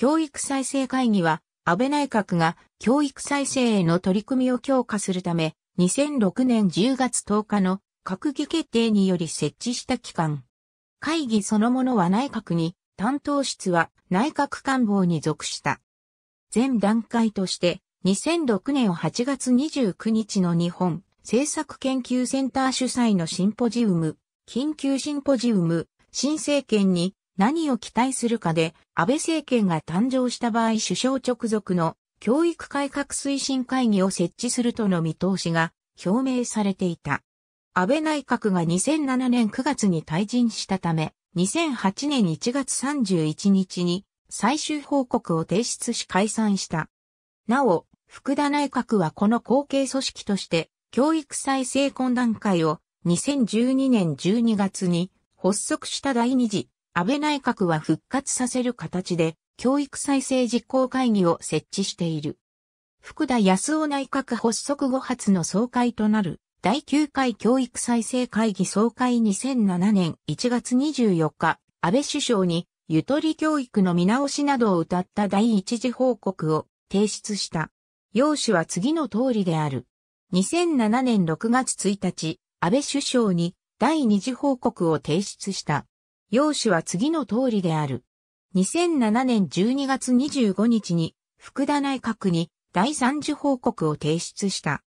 教育再生会議は、安倍内閣が教育再生への取り組みを強化するため、2006年10月10日の閣議決定により設置した機関。会議そのものは内閣に、担当室は内閣官房に属した。全段階として、2006年8月29日の日本政策研究センター主催のシンポジウム、緊急シンポジウム、新政権に何を期待するかで、安倍政権が誕生した場合首相直属の教育改革推進会議を設置するとの見通しが表明されていた。安倍内閣が2007年9月に退陣したため、2008年1月31日に最終報告を提出し解散した。なお、福田内閣はこの後継組織として、教育再生懇談会を2012年12月に発足した第二次安倍内閣は復活させる形で、教育再生実行会議を設置している。福田康夫内閣発足後初の総会となる、第9回教育再生会議総会2007年1月24日、安倍首相に、ゆとり教育の見直しなどを謳った第一次報告を提出した。要旨は次の通りである。2007年6月1日、安倍首相に第二次報告を提出した。用紙は次の通りである。2007年12月25日に福田内閣に第三次報告を提出した。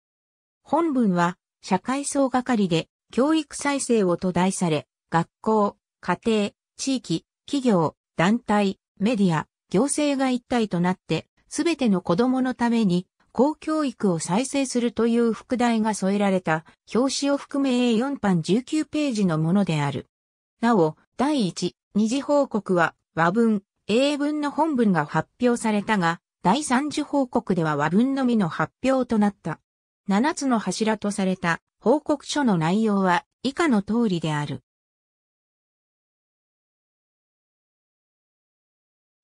本文は社会総係で教育再生をと題され、学校、家庭、地域、企業、団体、メディア、行政が一体となって、すべての子供のために公教育を再生するという副題が添えられた表紙を含め A4 版19ページのものである。なお、第1、二次報告は和文、英文の本文が発表されたが、第三次報告では和文のみの発表となった。7つの柱とされた報告書の内容は以下の通りである。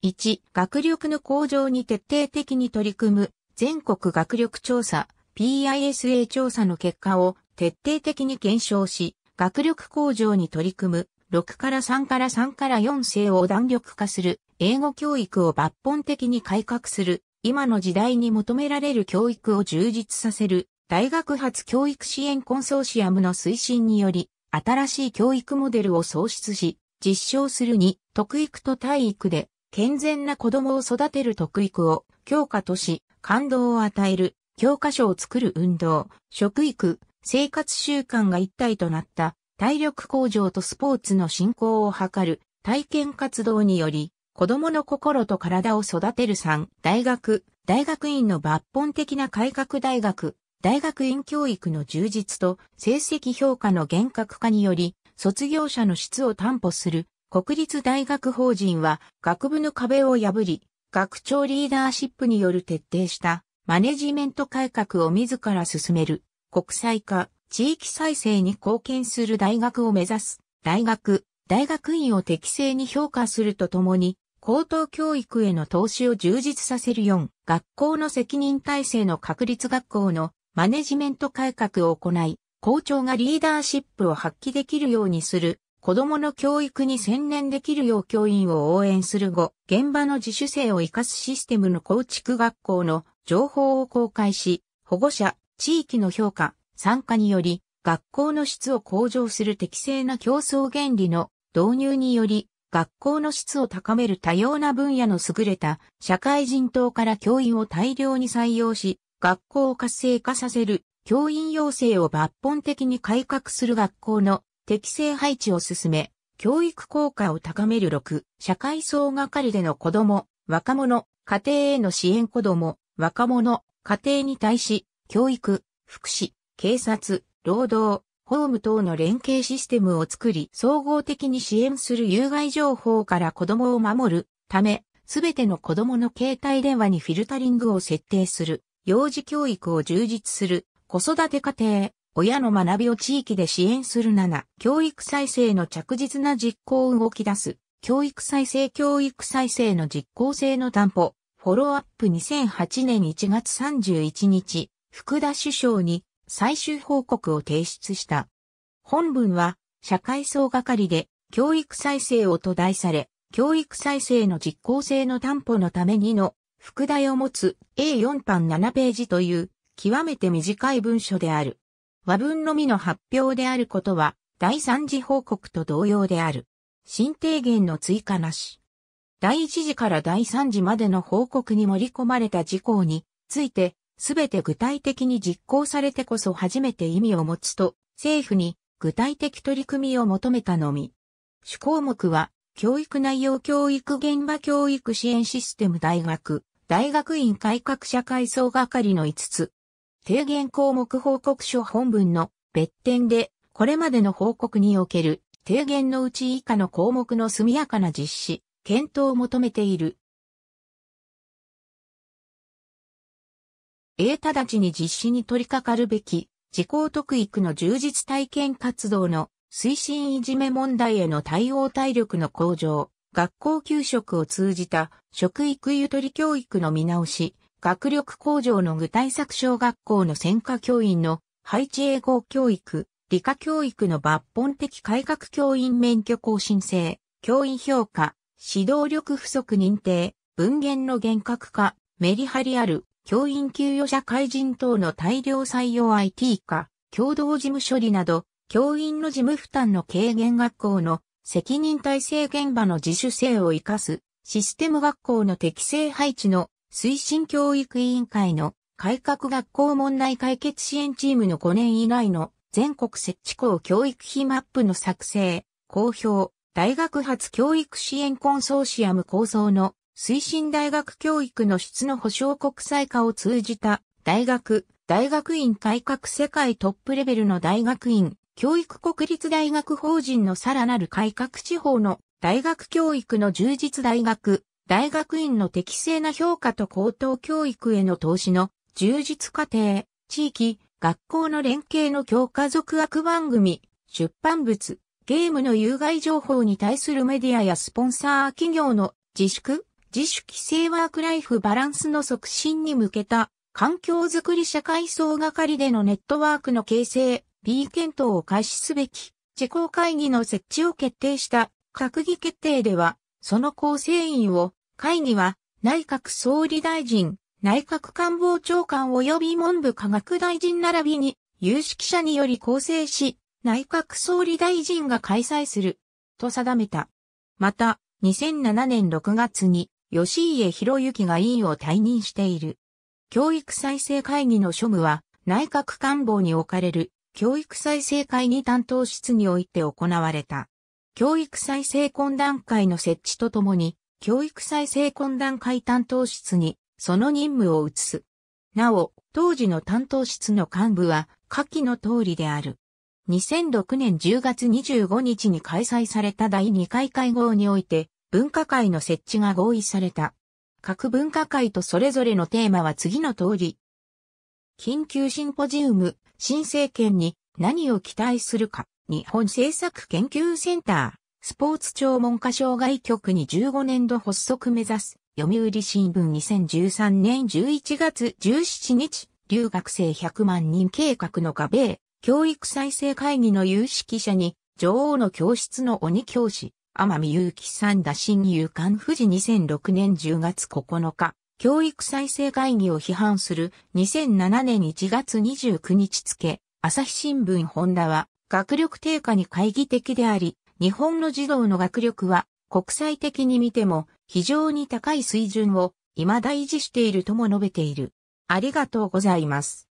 1、学力の向上に徹底的に取り組む全国学力調査 PISA 調査の結果を徹底的に検証し、学力向上に取り組む6から3から3から4世を弾力化する、英語教育を抜本的に改革する、今の時代に求められる教育を充実させる、大学発教育支援コンソーシアムの推進により、新しい教育モデルを創出し、実証するに、特育と体育で、健全な子供を育てる特育を、強化とし、感動を与える、教科書を作る運動、食育、生活習慣が一体となった体力向上とスポーツの振興を図る体験活動により、子供の心と体を育てる3、大学、大学院の抜本的な改革大学、大学院教育の充実と成績評価の厳格化により、卒業者の質を担保する国立大学法人は学部の壁を破り、学長リーダーシップによる徹底したマネジメント改革を自ら進める国際化、地域再生に貢献する大学を目指す、大学、大学院を適正に評価するとともに、高等教育への投資を充実させる4、学校の責任体制の確立学校のマネジメント改革を行い、校長がリーダーシップを発揮できるようにする、子供の教育に専念できるよう教員を応援する5、現場の自主性を活かすシステムの構築学校の情報を公開し、保護者、地域の評価、参加により、学校の質を向上する適正な競争原理の導入により、学校の質を高める多様な分野の優れた社会人等から教員を大量に採用し、学校を活性化させる教員養成を抜本的に改革する学校の適正配置を進め、教育効果を高める6、社会総がかりでの子供、若者、家庭への支援子供、若者、家庭に対し、教育、福祉、警察、労働、ホーム等の連携システムを作り、総合的に支援する有害情報から子供を守るため、すべての子供の携帯電話にフィルタリングを設定する、幼児教育を充実する、子育て家庭、親の学びを地域で支援する7、教育再生の着実な実行を動き出す、教育再生教育再生の実効性の担保、フォローアップ2008年1月31日、福田首相に最終報告を提出した。本文は、社会総係で、教育再生をと題され、教育再生の実効性の担保のためにの、副題を持つ A4 版7ページという、極めて短い文書である。和文のみの発表であることは、第三次報告と同様である。新提言の追加なし。第一次から第三次までの報告に盛り込まれた事項について、すべて具体的に実行されてこそ初めて意味を持つと、政府に具体的取り組みを求めたのみ。主項目は、教育内容教育現場教育支援システム大学、大学院改革社会総係の5つ。提言項目報告書本文の別点で、これまでの報告における提言のうち以下の項目の速やかな実施、検討を求めている。永直ちに実施に取り掛かるべき、自公特育の充実体験活動の推進いじめ問題への対応体力の向上、学校給食を通じた食育ゆとり教育の見直し、学力向上の具体策小学校の専科教員の配置英語教育、理科教育の抜本的改革教員免許更新制、教員評価、指導力不足認定、文言の厳格化、メリハリある教員給与者会人等の大量採用 IT 化、共同事務処理など、教員の事務負担の軽減学校の責任体制現場の自主性を活かす、システム学校の適正配置の推進教育委員会の改革学校問題解決支援チームの5年以内の全国設置校教育費マップの作成、公表、大学発教育支援コンソーシアム構想の推進大学教育の質の保障国際化を通じた大学、大学院改革世界トップレベルの大学院、教育国立大学法人のさらなる改革地方の大学教育の充実大学、大学院の適正な評価と高等教育への投資の充実過程、地域、学校の連携の強化続悪番組、出版物、ゲームの有害情報に対するメディアやスポンサー企業の自粛、自主規制ワークライフバランスの促進に向けた環境づくり社会総係でのネットワークの形成、B 検討を開始すべき、施行会議の設置を決定した閣議決定では、その構成員を、会議は内閣総理大臣、内閣官房長官及び文部科学大臣並びに有識者により構成し、内閣総理大臣が開催する、と定めた。また、2007年6月に、吉家博之が委員を退任している。教育再生会議の処務は、内閣官房に置かれる、教育再生会議担当室において行われた。教育再生懇談会の設置とともに、教育再生懇談会担当室に、その任務を移す。なお、当時の担当室の幹部は、下記の通りである。2006年10月25日に開催された第2回会合において、文化会の設置が合意された。各文化会とそれぞれのテーマは次の通り。緊急シンポジウム、新政権に何を期待するか、日本政策研究センター、スポーツ庁文科省外局に15年度発足目指す、読売新聞2013年11月17日、留学生100万人計画の壁、教育再生会議の有識者に、女王の教室の鬼教師、天海祐希さん打新入館富士2006年10月9日、教育再生会議を批判する2007年1月29日付、朝日新聞ホンダは、学力低下に懐疑的であり、日本の児童の学力は国際的に見ても非常に高い水準を未だ維持しているとも述べている。ありがとうございます。